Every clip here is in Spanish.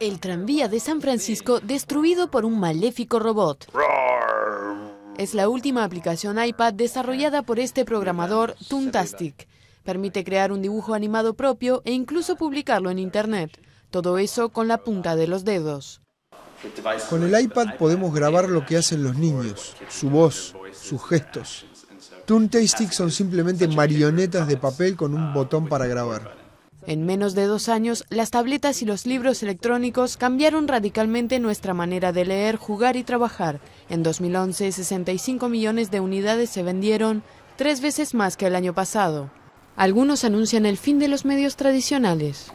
El tranvía de San Francisco destruido por un maléfico robot. Es la última aplicación iPad desarrollada por este programador, Tuntastic. Permite crear un dibujo animado propio e incluso publicarlo en Internet. Todo eso con la punta de los dedos. Con el iPad podemos grabar lo que hacen los niños, su voz, sus gestos. Toontastic son simplemente marionetas de papel con un botón para grabar. En menos de dos años, las tabletas y los libros electrónicos cambiaron radicalmente nuestra manera de leer, jugar y trabajar. En 2011, 65 millones de unidades se vendieron, tres veces más que el año pasado. Algunos anuncian el fin de los medios tradicionales.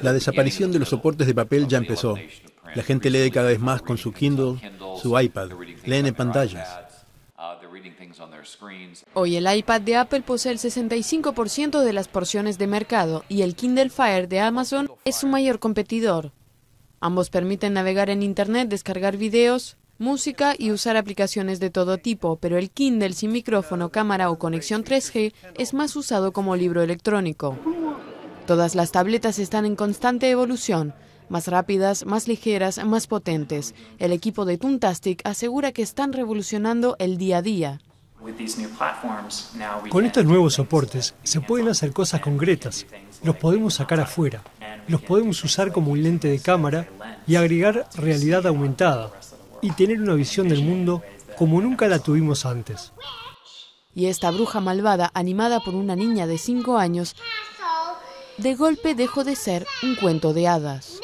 La desaparición de los soportes de papel ya empezó. La gente lee cada vez más con su Kindle, su iPad, leen en pantallas. Uh, Hoy el iPad de Apple posee el 65% de las porciones de mercado y el Kindle Fire de Amazon es su mayor competidor. Ambos permiten navegar en Internet, descargar videos, música y usar aplicaciones de todo tipo, pero el Kindle sin micrófono, cámara o conexión 3G es más usado como libro electrónico. Todas las tabletas están en constante evolución, más rápidas, más ligeras, más potentes. El equipo de Tuntastic asegura que están revolucionando el día a día. Con estos nuevos soportes se pueden hacer cosas concretas, los podemos sacar afuera, los podemos usar como un lente de cámara y agregar realidad aumentada y tener una visión del mundo como nunca la tuvimos antes. Y esta bruja malvada, animada por una niña de 5 años, de golpe dejó de ser un cuento de hadas.